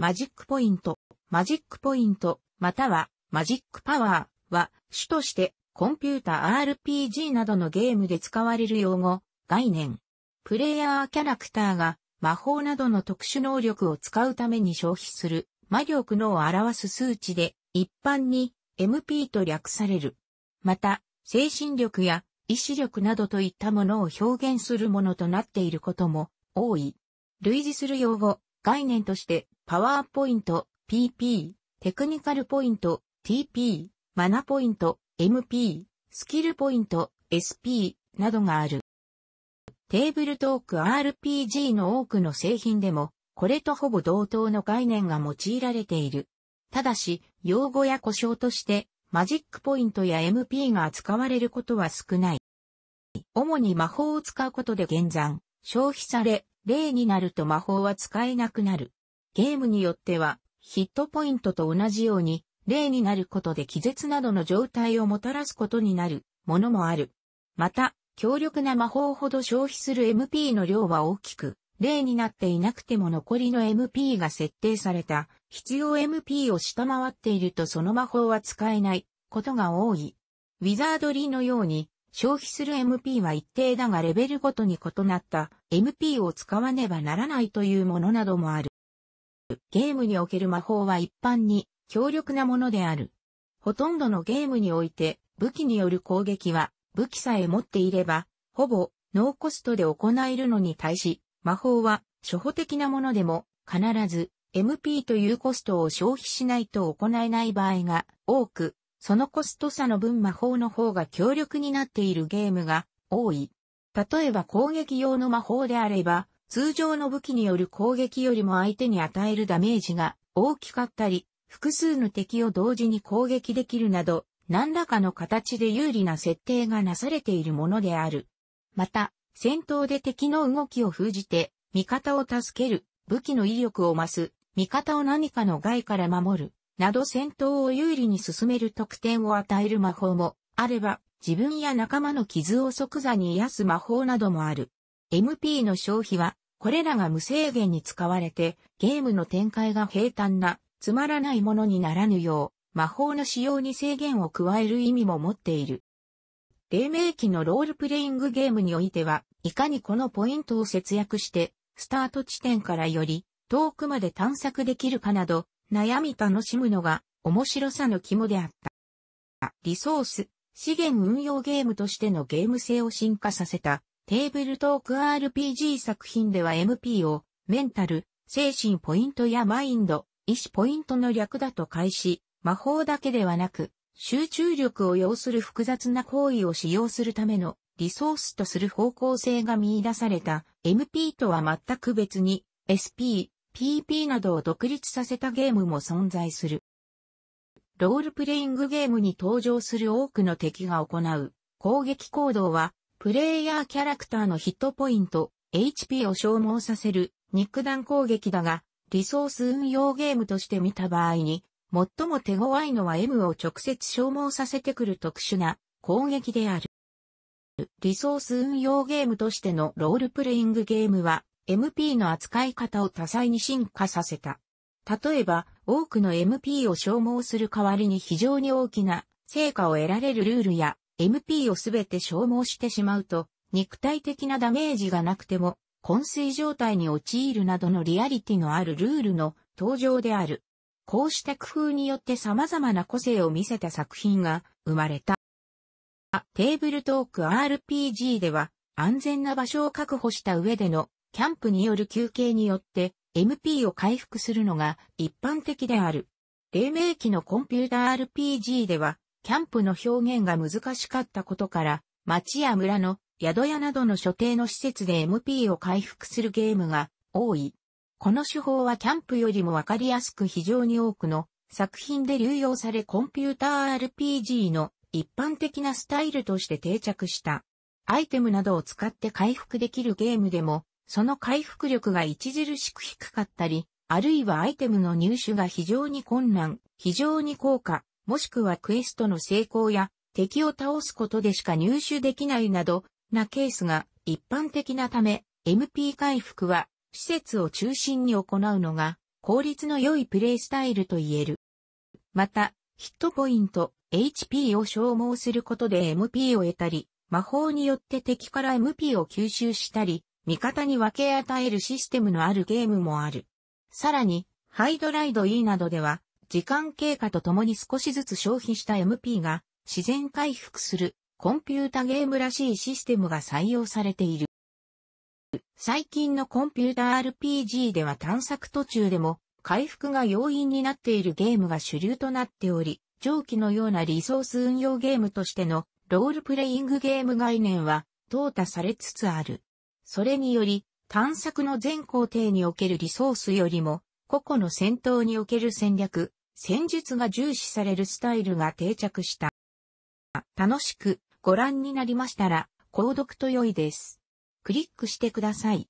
マジックポイント、マジックポイント、またはマジックパワーは主としてコンピュータ RPG などのゲームで使われる用語、概念。プレイヤーキャラクターが魔法などの特殊能力を使うために消費する魔力のを表す数値で一般に MP と略される。また、精神力や意志力などといったものを表現するものとなっていることも多い。類似する用語、概念としてパワーポイント、PP、テクニカルポイント、TP、マナポイント、MP、スキルポイント、SP などがある。テーブルトーク RPG の多くの製品でも、これとほぼ同等の概念が用いられている。ただし、用語や故障として、マジックポイントや MP が扱われることは少ない。主に魔法を使うことで減算、消費され、例になると魔法は使えなくなる。ゲームによっては、ヒットポイントと同じように、例になることで気絶などの状態をもたらすことになるものもある。また、強力な魔法ほど消費する MP の量は大きく、例になっていなくても残りの MP が設定された必要 MP を下回っているとその魔法は使えないことが多い。ウィザードリーのように消費する MP は一定だがレベルごとに異なった MP を使わねばならないというものなどもある。ゲームにおける魔法は一般に強力なものである。ほとんどのゲームにおいて武器による攻撃は武器さえ持っていればほぼノーコストで行えるのに対し魔法は初歩的なものでも必ず MP というコストを消費しないと行えない場合が多く、そのコスト差の分魔法の方が強力になっているゲームが多い。例えば攻撃用の魔法であれば、通常の武器による攻撃よりも相手に与えるダメージが大きかったり、複数の敵を同時に攻撃できるなど、何らかの形で有利な設定がなされているものである。また、戦闘で敵の動きを封じて、味方を助ける、武器の威力を増す、味方を何かの害から守る、など戦闘を有利に進める得点を与える魔法もあれば、自分や仲間の傷を即座に癒す魔法などもある。MP の消費は、これらが無制限に使われて、ゲームの展開が平坦な、つまらないものにならぬよう、魔法の使用に制限を加える意味も持っている。黎明期のロールプレイングゲームにおいては、いかにこのポイントを節約して、スタート地点からより遠くまで探索できるかなど、悩み楽しむのが面白さの肝であった。リソース、資源運用ゲームとしてのゲーム性を進化させたテーブルトーク RPG 作品では MP をメンタル、精神ポイントやマインド、意思ポイントの略だと開始、魔法だけではなく、集中力を要する複雑な行為を使用するためのリソースとする方向性が見出された MP とは全く別に SP、PP などを独立させたゲームも存在する。ロールプレイングゲームに登場する多くの敵が行う攻撃行動はプレイヤーキャラクターのヒットポイント、HP を消耗させる肉弾攻撃だが、リソース運用ゲームとして見た場合に、最も手強いのは M を直接消耗させてくる特殊な攻撃である。リソース運用ゲームとしてのロールプレイングゲームは MP の扱い方を多彩に進化させた。例えば、多くの MP を消耗する代わりに非常に大きな成果を得られるルールや MP をすべて消耗してしまうと、肉体的なダメージがなくても、昏睡状態に陥るなどのリアリティのあるルールの登場である。こうした工夫によって様々な個性を見せた作品が生まれた。テーブルトーク RPG では安全な場所を確保した上でのキャンプによる休憩によって MP を回復するのが一般的である。黎明期のコンピュータ RPG ではキャンプの表現が難しかったことから、町や村の宿屋などの所定の施設で MP を回復するゲームが多い。この手法はキャンプよりもわかりやすく非常に多くの作品で流用されコンピューター RPG の一般的なスタイルとして定着した。アイテムなどを使って回復できるゲームでも、その回復力が著しく低かったり、あるいはアイテムの入手が非常に困難、非常に高価、もしくはクエストの成功や敵を倒すことでしか入手できないなど、なケースが一般的なため、MP 回復は施設を中心に行うのが効率の良いプレイスタイルと言える。また、ヒットポイント、HP を消耗することで MP を得たり、魔法によって敵から MP を吸収したり、味方に分け与えるシステムのあるゲームもある。さらに、ハイドライド E などでは、時間経過とともに少しずつ消費した MP が自然回復するコンピュータゲームらしいシステムが採用されている。最近のコンピュータ RPG では探索途中でも回復が要因になっているゲームが主流となっており、上記のようなリソース運用ゲームとしてのロールプレイングゲーム概念は淘汰されつつある。それにより探索の全工程におけるリソースよりも個々の戦闘における戦略、戦術が重視されるスタイルが定着した。楽しくご覧になりましたら、購読と良いです。クリックしてください。